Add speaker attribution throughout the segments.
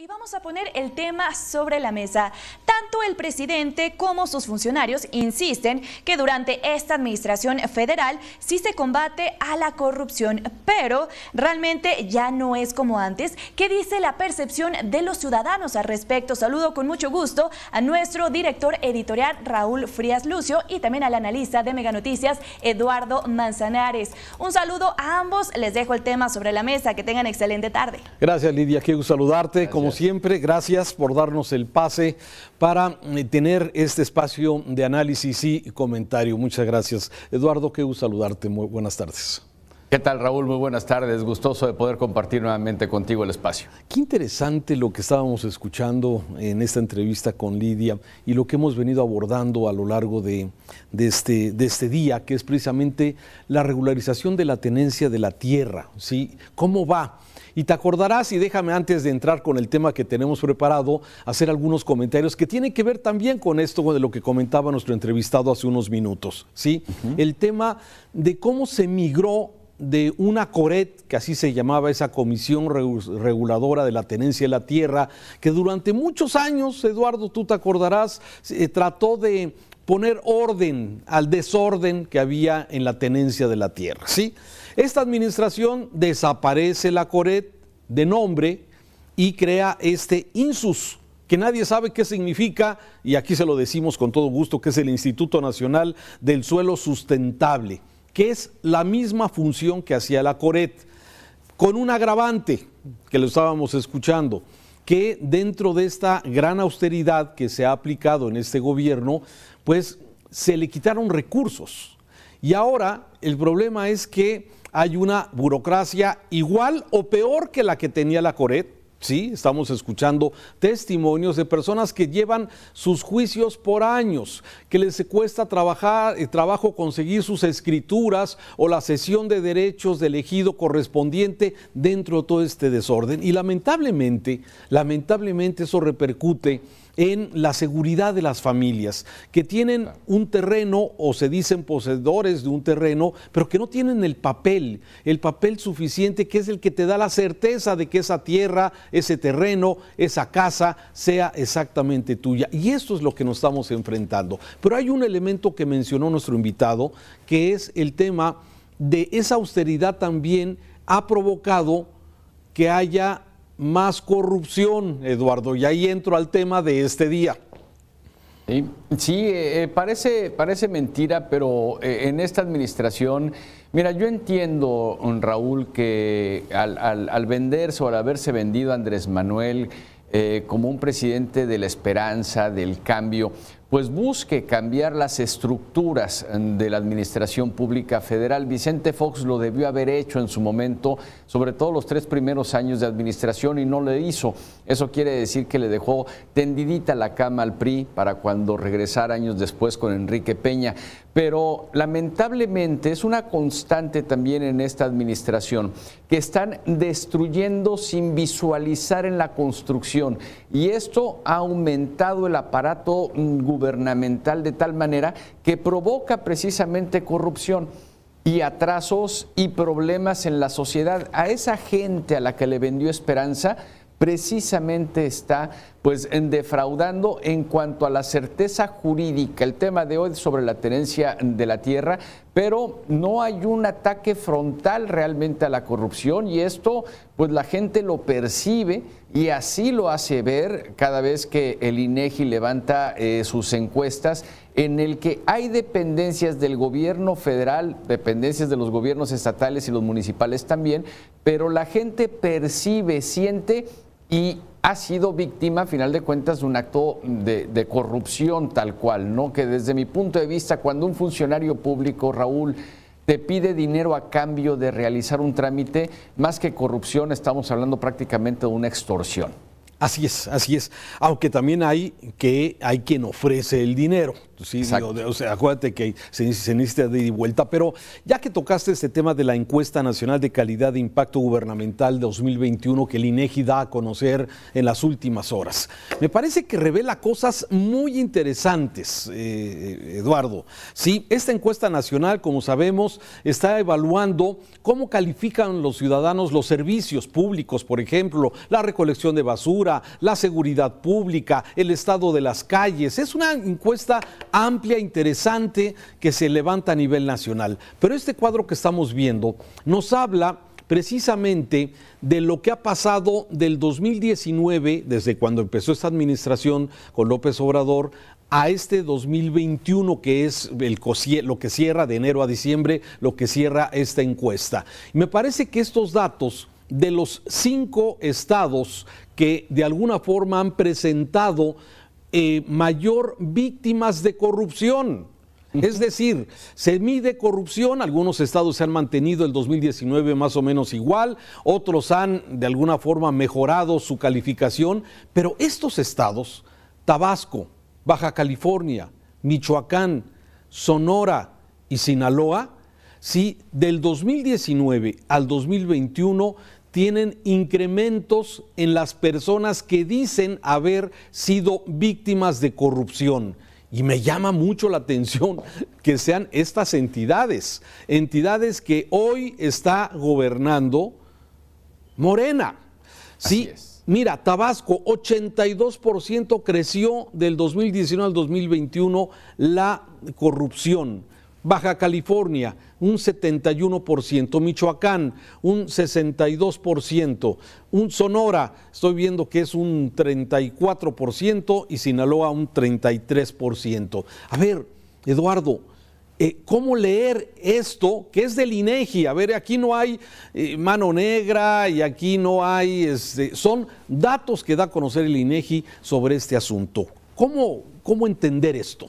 Speaker 1: Y vamos a poner el tema sobre la mesa. Tanto el presidente como sus funcionarios insisten que durante esta administración federal sí se combate a la corrupción, pero realmente ya no es como antes. ¿Qué dice la percepción de los ciudadanos al respecto? Saludo con mucho gusto a nuestro director editorial Raúl Frías Lucio y también al analista de Mega Noticias Eduardo Manzanares. Un saludo a ambos. Les dejo el tema sobre la mesa. Que tengan excelente tarde.
Speaker 2: Gracias Lidia, quiero saludarte siempre, gracias por darnos el pase para eh, tener este espacio de análisis y comentario. Muchas gracias. Eduardo, qué gusto saludarte. Muy buenas tardes.
Speaker 1: ¿Qué tal, Raúl? Muy buenas tardes. Gustoso de poder compartir nuevamente contigo el espacio. Qué interesante
Speaker 2: lo que estábamos escuchando en esta entrevista con Lidia y lo que hemos venido abordando a lo largo este, de, este, día, que es precisamente la regularización de la tenencia de la tierra. ¿sí? ¿Cómo va? Y te acordarás, y déjame antes de entrar con el tema que tenemos preparado, hacer algunos comentarios que tienen que ver también con esto de lo que comentaba nuestro entrevistado hace unos minutos. ¿sí? El tema de cómo se migró de una Coret, que así se llamaba esa comisión reguladora de la tenencia de la tierra, que durante muchos años, Eduardo, tú te acordarás, eh, trató de poner orden al desorden que había en la tenencia de la tierra. ¿sí? Esta administración desaparece la Coret de nombre y crea este INSUS, que nadie sabe qué significa, y aquí se lo decimos con todo gusto, que es el Instituto Nacional del Suelo Sustentable que es la misma función que hacía la Coret, con un agravante que lo estábamos escuchando, que dentro de esta gran austeridad que se ha aplicado en este gobierno, pues se le quitaron recursos. Y ahora el problema es que hay una burocracia igual o peor que la que tenía la Coret, Sí, estamos escuchando testimonios de personas que llevan sus juicios por años, que les cuesta trabajar, eh, trabajo conseguir sus escrituras o la sesión de derechos del elegido correspondiente dentro de todo este desorden. Y lamentablemente, lamentablemente eso repercute en la seguridad de las familias, que tienen un terreno o se dicen poseedores de un terreno, pero que no tienen el papel, el papel suficiente que es el que te da la certeza de que esa tierra, ese terreno, esa casa sea exactamente tuya. Y esto es lo que nos estamos enfrentando. Pero hay un elemento que mencionó nuestro invitado, que es el tema de esa austeridad también ha provocado que haya más corrupción,
Speaker 1: Eduardo. Y ahí entro al tema de este día. Sí, eh, eh, parece, parece mentira, pero eh, en esta administración, mira, yo entiendo, Raúl, que al, venderse o al haberse vendido a Andrés Manuel como un presidente de la esperanza, del cambio, pues busque cambiar las estructuras mm, de la Administración Pública Federal. Vicente Fox lo debió haber hecho en su momento, sobre todo los tres primeros años de administración, y no le hizo. Eso quiere decir que le dejó tendidita la cama al PRI para cuando regresara años después con Enrique Peña. Pero lamentablemente es una constante también en esta administración que están destruyendo sin visualizar en la construcción. Y esto ha aumentado el aparato gubernamental mm, gubernamental de tal manera que provoca precisamente corrupción y atrasos y problemas en la sociedad. A esa gente a la que le vendió esperanza, precisamente está pues defraudando en cuanto a la certeza jurídica, el tema de hoy sobre la tenencia de la tierra, pero no hay un ataque frontal realmente a la corrupción y esto pues la gente lo percibe y así lo hace ver cada vez que el INEGI levanta eh, sus encuestas en el que hay dependencias del gobierno federal, dependencias de los gobiernos estatales y los municipales también, pero la gente percibe, siente y ha sido víctima, a final de cuentas, de un acto de, corrupción tal cual, ¿no? Que desde mi punto de vista, cuando un funcionario público, Raúl, te pide dinero a cambio de realizar un trámite, más que corrupción, estamos hablando prácticamente de una extorsión.
Speaker 2: Así es, así es. Aunque también hay que hay quien ofrece el dinero. Sí, o sea, acuérdate que se, necesita de y vuelta, pero ya que tocaste este tema de la encuesta nacional de calidad de impacto gubernamental 2021 que el INEGI da a conocer en las últimas horas, me parece que revela cosas muy interesantes, eh, Eduardo. Sí, esta encuesta nacional, como sabemos, está evaluando cómo califican los ciudadanos los servicios públicos, por ejemplo, la recolección de basura, la seguridad pública, el estado de las calles. Es una encuesta amplia, interesante, que se levanta a nivel nacional. Pero este cuadro que estamos viendo nos habla precisamente de lo que ha pasado del 2019, desde cuando empezó esta administración con López Obrador, a este 2021 que es el, lo que cierra de enero a diciembre, lo que cierra esta encuesta. Me parece que estos datos de los cinco estados que de alguna forma han presentado eh, mayor víctimas de corrupción. Es decir, se mide corrupción, algunos estados se han mantenido el 2019 más o menos igual, otros han de alguna forma mejorado su calificación, pero estos estados, Tabasco, Baja California, Michoacán, Sonora y Sinaloa, si del 2019 al 2021 tienen incrementos en las personas que dicen haber sido víctimas de corrupción. Y me llama mucho la atención que sean estas entidades, entidades que hoy está gobernando Morena. Sí, mira, Tabasco, 82% creció del 2019 al 2021 la corrupción. Baja California, un 71%, Michoacán, un 62%, un Sonora, estoy viendo que es un 34% y Sinaloa un 33%. A ver, Eduardo, eh, cómo leer esto que es del INEGI. A ver, aquí no hay eh, mano negra y aquí no hay. Este, son datos que da a conocer el INEGI sobre este asunto. cómo entender esto?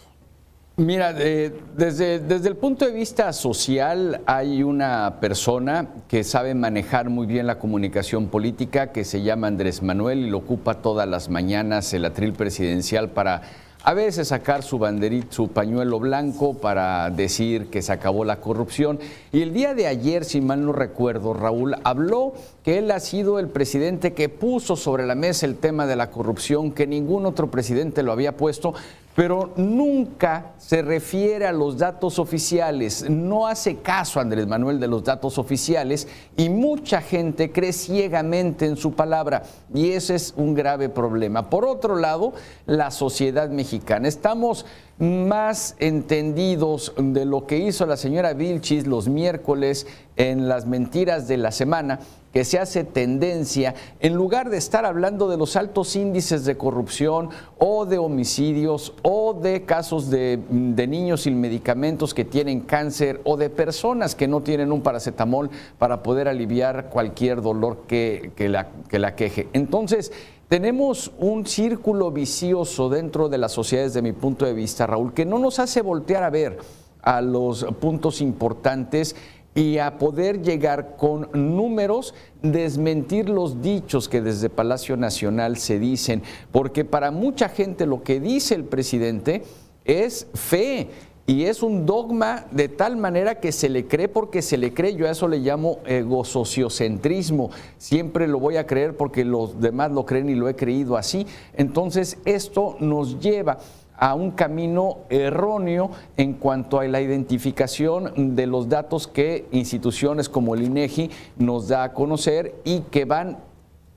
Speaker 1: Mira, desde, desde el punto de vista social hay una persona que sabe manejar muy bien la comunicación política que se llama Andrés Manuel y lo ocupa todas las mañanas el atril presidencial para a veces sacar su banderito, su pañuelo blanco para decir que se acabó la corrupción. Y el día de ayer, si mal no recuerdo, Raúl habló que él ha sido el presidente que puso sobre la mesa el tema de la corrupción, que ningún otro presidente lo había puesto, pero nunca se refiere a los datos oficiales. No hace caso Andrés Manuel de los datos oficiales y mucha gente cree ciegamente en su palabra y ese es un grave problema. Por otro lado, la sociedad mexicana. Estamos más entendidos de lo que hizo la señora Vilchis los miércoles en las mentiras de la semana, que se hace tendencia, en lugar de estar hablando de los altos índices de corrupción o de homicidios o de casos de, niños sin medicamentos que tienen cáncer o de personas que no tienen un paracetamol para poder aliviar cualquier dolor que, la, que la queje. Entonces, tenemos un círculo vicioso dentro de las sociedades, desde mi punto de vista, Raúl, que no nos hace voltear a ver a los puntos importantes y a poder llegar con números, desmentir los dichos que desde Palacio Nacional se dicen, porque para mucha gente lo que dice el presidente es fe y es un dogma de tal manera que se le cree porque se le cree. Yo a eso le llamo egosociocentrismo. Siempre lo voy a creer porque los demás lo creen y lo he creído así. Entonces esto nos lleva a un camino erróneo en cuanto a la identificación de los datos que instituciones como el INEGI e nos da a conocer y que van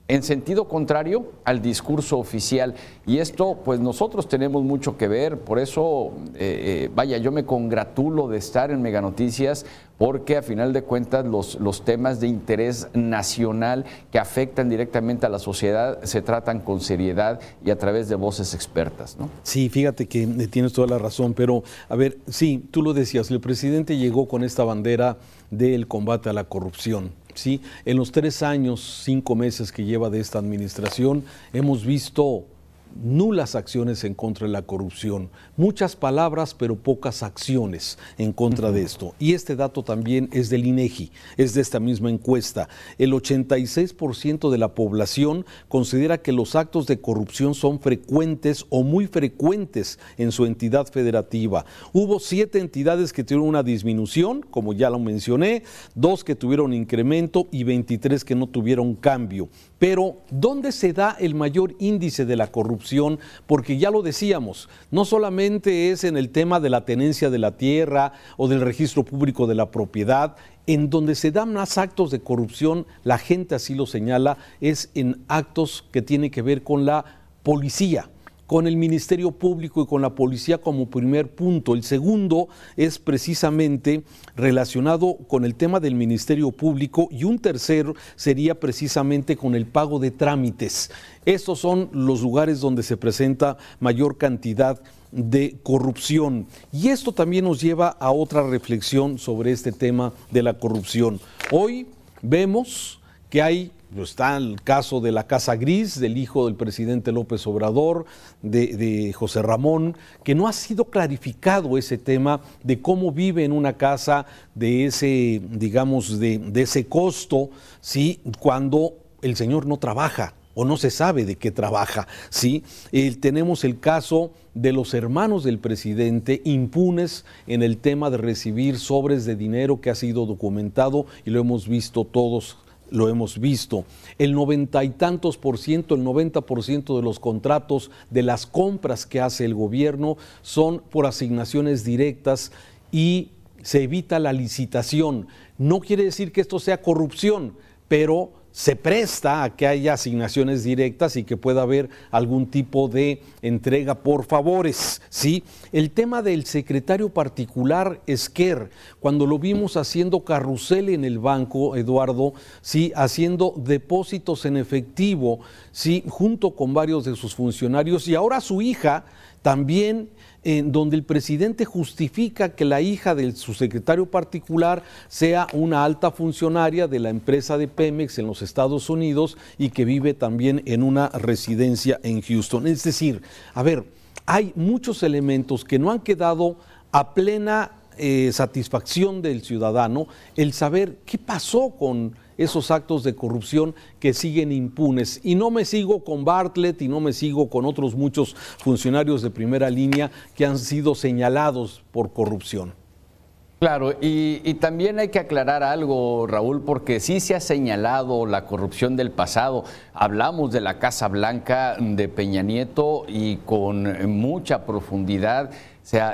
Speaker 1: en sentido contrario al discurso oficial. Y esto, pues nosotros tenemos mucho que ver, por eso, eh, eh, vaya, yo me congratulo de estar en Mega Noticias, porque a final de cuentas los, temas de interés nacional que afectan directamente a la sociedad se tratan con seriedad y a través de voces expertas. ¿no?
Speaker 2: Sí, fíjate que eh, tienes toda la razón, pero a ver, sí, tú lo decías, el presidente llegó con esta bandera del combate a la corrupción en los tres años, cinco meses que lleva de esta administración, hemos visto nulas acciones en contra de la corrupción, muchas palabras pero pocas acciones en contra de esto. Y este dato también es del INEGI, es de esta misma encuesta. El 86% de la población considera que los actos de corrupción son frecuentes o muy frecuentes en su entidad federativa. Hubo siete entidades que tuvieron una disminución, como ya lo mencioné, dos que tuvieron incremento y 23 que no tuvieron cambio. Pero, ¿dónde se da el mayor índice de la corrupción? Porque ya lo decíamos, no solamente es en el tema de la tenencia de la tierra o del registro público de la propiedad, en donde se dan más actos de corrupción, la gente así lo señala, es en actos que tienen que ver con la policía con el Ministerio Público y con la policía como primer punto. El segundo es precisamente relacionado con el tema del Ministerio Público y un tercero sería precisamente con el pago de trámites. Estos son los lugares donde se presenta mayor cantidad de corrupción. Y esto también nos lleva a otra reflexión sobre este tema de la corrupción. Hoy vemos que hay Está el caso de la Casa Gris, del hijo del presidente López Obrador, de, José Ramón, que no ha sido clarificado ese tema de cómo vive en una casa de ese, digamos, de, ese costo, ¿sí? cuando el señor no trabaja o no se sabe de qué trabaja. ¿sí? Eh, tenemos el caso de los hermanos del presidente impunes en el tema de recibir sobres de dinero que ha sido documentado y lo hemos visto todos lo hemos visto. El noventa y tantos por ciento, el 90 por ciento de los contratos de las compras que hace el gobierno son por asignaciones directas y se evita la licitación. No quiere decir que esto sea corrupción, pero se presta a que haya asignaciones directas y que pueda haber algún tipo de entrega por favores, ¿sí? El tema del secretario particular Esquer, cuando lo vimos haciendo carrusel en el banco, Eduardo, ¿sí? Haciendo depósitos en efectivo, Junto con varios de sus funcionarios y ahora su hija también en donde el presidente justifica que la hija del su secretario particular sea una alta funcionaria de la empresa de Pemex en los Estados Unidos y que vive también en una residencia en Houston. Es decir, a ver, hay muchos elementos que no han quedado a plena eh, satisfacción del ciudadano el saber qué pasó con esos actos de corrupción que siguen impunes. Y no me sigo con Bartlett y no me sigo con otros muchos funcionarios de primera línea que han sido señalados por corrupción.
Speaker 1: Claro, y, también hay que aclarar algo, Raúl, porque sí se ha señalado la corrupción del pasado. Hablamos de la Casa Blanca de Peña Nieto y con mucha profundidad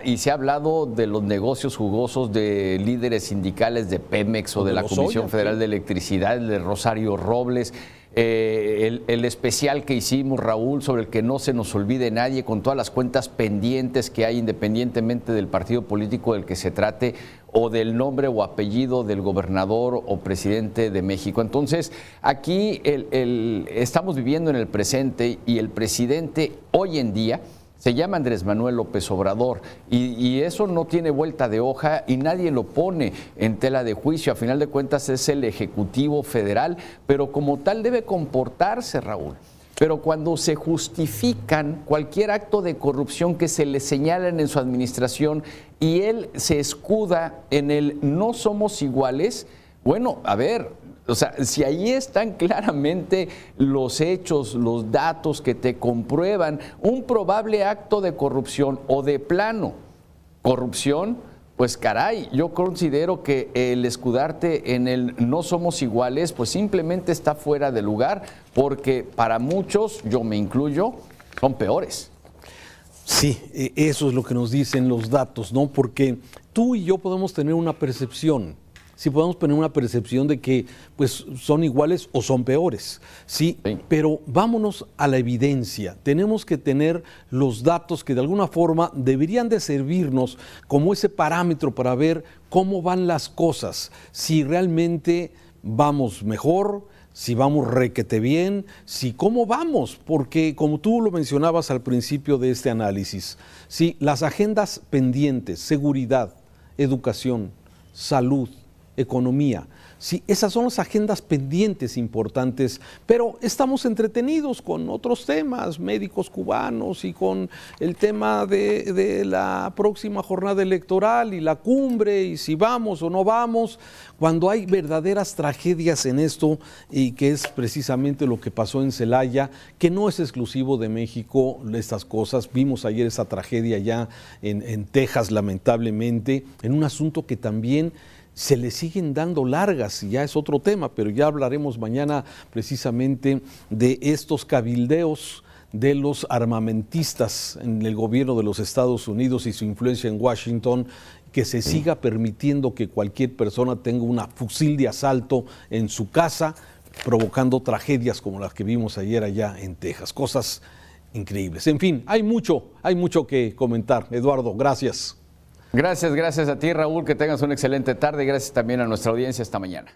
Speaker 1: y se ha hablado de los negocios jugosos de líderes sindicales de Pemex o de la Comisión Federal de Electricidad, de Rosario Robles. Eh, el, especial que hicimos, Raúl, sobre el que no se nos olvide nadie, con todas las cuentas pendientes que hay, independientemente del partido político del que se trate o del nombre o apellido del gobernador o presidente de México. Entonces, aquí estamos viviendo en el presente y el presidente hoy en día se llama Andrés Manuel López Obrador y, eso no tiene vuelta de hoja y nadie lo pone en tela de juicio. A final de cuentas es el Ejecutivo Federal, pero como tal debe comportarse, Raúl. Pero cuando se justifican cualquier acto de corrupción que se le señalan en su administración y él se escuda en el no somos iguales, bueno, a ver, o sea, si ahí están claramente los hechos, los datos que te comprueban un probable acto de corrupción o de plano corrupción, pues caray, yo considero que el escudarte en el no somos iguales, pues simplemente está fuera de lugar, porque para muchos, yo me incluyo, son peores.
Speaker 2: Sí, e-, eso es lo que nos dicen los datos, ¿no? Porque tú y yo podemos tener una percepción si podemos tener una percepción de que pues, son iguales o son peores. Pero vámonos a la evidencia. Tenemos que tener los datos que de alguna forma deberían de servirnos como ese parámetro para ver cómo van las cosas, si realmente vamos mejor, si vamos requete bien, si cómo vamos, porque como tú lo mencionabas al principio de este análisis, si las agendas pendientes, seguridad, educación, salud, economía. Sí, esas son las agendas pendientes importantes, pero estamos entretenidos con otros temas, médicos cubanos y con el tema de, la próxima jornada electoral y la cumbre y si vamos o no vamos, cuando hay verdaderas tragedias en esto y que es precisamente lo que pasó en Celaya, que no es exclusivo de México estas cosas. Vimos ayer esa tragedia ya en, en Texas, lamentablemente, en un asunto que también se le siguen dando largas, y ya es otro tema, pero ya hablaremos mañana precisamente de estos cabildeos de los armamentistas en el gobierno de los Estados Unidos y su influencia en Washington, que se siga permitiendo que cualquier persona tenga una fusil de asalto en su casa, provocando tragedias como las que vimos ayer allá en Texas, cosas
Speaker 1: increíbles. En fin, hay mucho, hay mucho que comentar. Eduardo, gracias. Gracias, gracias a ti Raúl, que tengas una excelente tarde y gracias también a nuestra audiencia esta mañana.